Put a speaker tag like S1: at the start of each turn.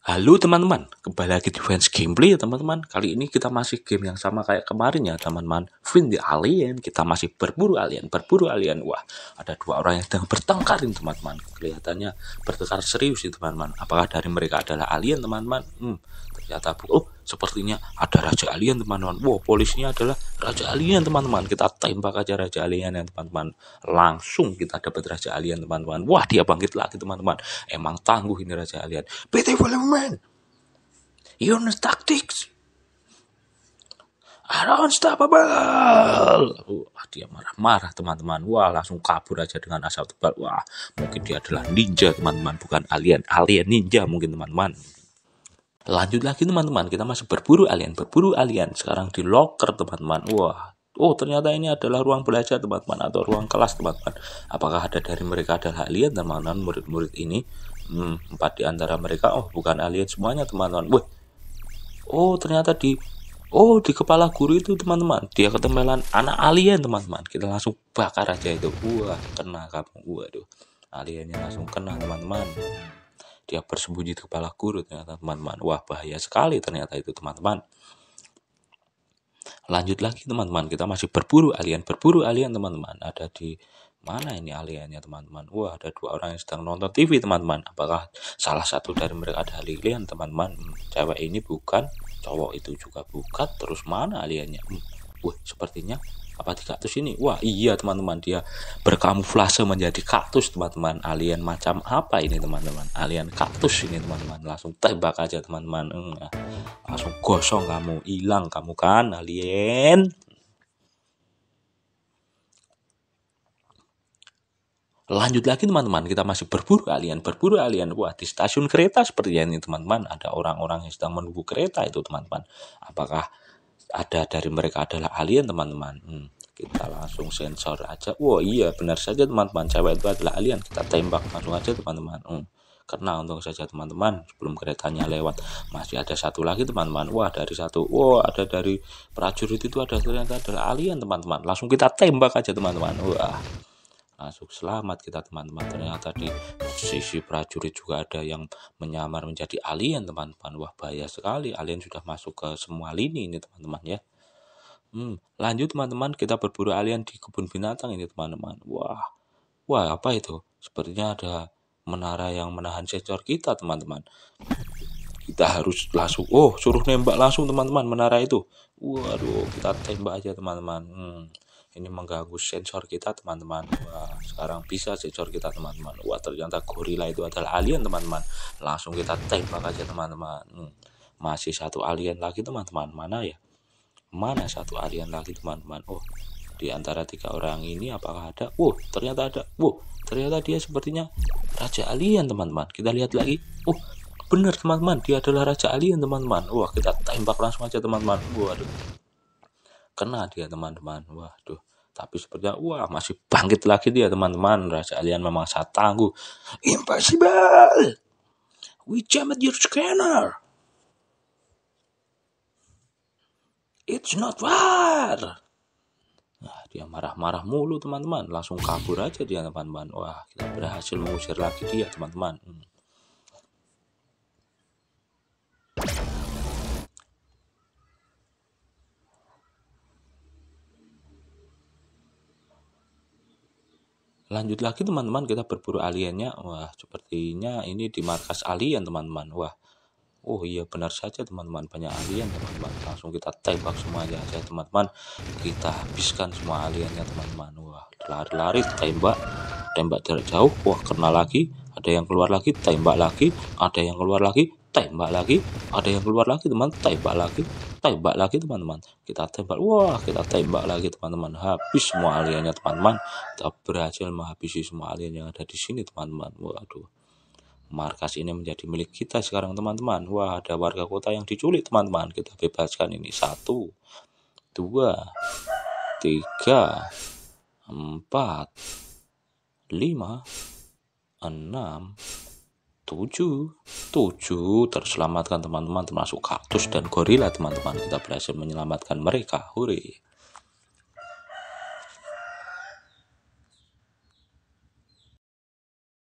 S1: Halo teman-teman, kembali lagi di Fans Gameplay ya teman-teman Kali ini kita masih game yang sama kayak kemarin ya teman-teman Find the Alien, kita masih berburu alien, berburu alien Wah, ada dua orang yang sedang bertengkar ini teman-teman Kelihatannya bertengkar serius ini teman-teman Apakah dari mereka adalah alien teman-teman? Hmm, ternyata bu oh sepertinya ada raja alien teman-teman wow polisinya adalah raja alien teman-teman kita tembak aja raja alien ya teman-teman langsung kita dapat raja alien teman-teman wah dia bangkit lagi teman-teman emang tangguh ini raja alien PT man your tactics are unstoppable. Wah, dia marah-marah teman-teman. Wah, langsung kabur aja dengan asap tebal. Wah, mungkin dia adalah ninja teman-teman, bukan alien. Alien ninja mungkin teman-teman. Lanjut lagi teman-teman, kita masih berburu alien, berburu alien. Sekarang di locker teman-teman. Wah, oh ternyata ini adalah ruang belajar teman-teman atau ruang kelas teman-teman. Apakah ada dari mereka adalah alien teman-teman murid-murid ini? Hmm, empat di antara mereka oh bukan alien semuanya teman-teman. Wah, Oh, ternyata di Oh, di kepala guru itu teman-teman, dia ketempelan anak alien teman-teman. Kita langsung bakar aja itu. Wah, kena kamu. Waduh. Aliennya langsung kena teman-teman dia bersembunyi di kepala guru ternyata teman-teman wah bahaya sekali ternyata itu teman-teman lanjut lagi teman-teman kita masih berburu alien berburu alien teman-teman ada di mana ini aliennya teman-teman wah ada dua orang yang sedang nonton TV teman-teman apakah salah satu dari mereka ada alien teman-teman hmm, cewek ini bukan cowok itu juga bukan terus mana aliennya hmm, wah sepertinya apa di kaktus ini wah iya teman-teman dia berkamuflase menjadi kaktus teman-teman alien macam apa ini teman-teman alien kaktus ini teman-teman langsung tebak aja teman-teman hmm, ya. langsung gosong kamu hilang kamu kan alien lanjut lagi teman-teman kita masih berburu alien berburu alien wah di stasiun kereta seperti ini teman-teman ada orang-orang yang sedang menunggu kereta itu teman-teman apakah ada dari mereka adalah alien teman-teman hmm, kita langsung sensor aja wow iya benar saja teman-teman cewek itu adalah alien kita tembak langsung aja teman-teman hmm, karena untung saja teman-teman sebelum keretanya lewat masih ada satu lagi teman-teman wah dari satu wow ada dari prajurit itu ada ternyata adalah alien teman-teman langsung kita tembak aja teman-teman wah masuk selamat kita teman-teman ternyata di sisi prajurit juga ada yang menyamar menjadi alien teman-teman wah bahaya sekali alien sudah masuk ke semua lini ini teman-teman ya hmm, lanjut teman-teman kita berburu alien di kebun binatang ini teman-teman wah wah apa itu sepertinya ada menara yang menahan sensor kita teman-teman kita harus langsung oh suruh nembak langsung teman-teman menara itu waduh kita tembak aja teman-teman hmm ini mengganggu sensor kita teman-teman wah sekarang bisa sensor kita teman-teman wah ternyata gorila itu adalah alien teman-teman langsung kita tembak aja teman-teman hmm, masih satu alien lagi teman-teman mana ya mana satu alien lagi teman-teman oh di antara tiga orang ini apakah ada wow ternyata ada wow ternyata dia sepertinya raja alien teman-teman kita lihat lagi oh benar teman-teman dia adalah raja alien teman-teman wah kita tembak langsung aja teman-teman waduh kena dia teman-teman waduh tapi sepertinya wah masih bangkit lagi dia teman-teman rasa alien memang sangat tangguh impossible we jammed your scanner it's not fair Nah, dia marah-marah mulu teman-teman langsung kabur aja dia teman-teman wah kita berhasil mengusir lagi dia teman-teman hmm. lanjut lagi teman-teman kita berburu aliennya wah sepertinya ini di markas alien teman-teman wah oh iya benar saja teman-teman banyak alien teman-teman langsung kita tembak semua aja teman-teman kita habiskan semua aliennya teman-teman wah lari-lari tembak tembak jarak jauh wah kena lagi ada yang keluar lagi tembak lagi ada yang keluar lagi tembak lagi ada yang keluar lagi teman tembak lagi tembak lagi teman-teman kita tembak wah kita tembak lagi teman-teman habis semua aliennya teman-teman kita berhasil menghabisi semua alien yang ada di sini teman-teman waduh markas ini menjadi milik kita sekarang teman-teman wah ada warga kota yang diculik teman-teman kita bebaskan ini satu dua tiga empat lima enam tujuh tujuh terselamatkan teman-teman termasuk kaktus dan gorila teman-teman kita berhasil menyelamatkan mereka hore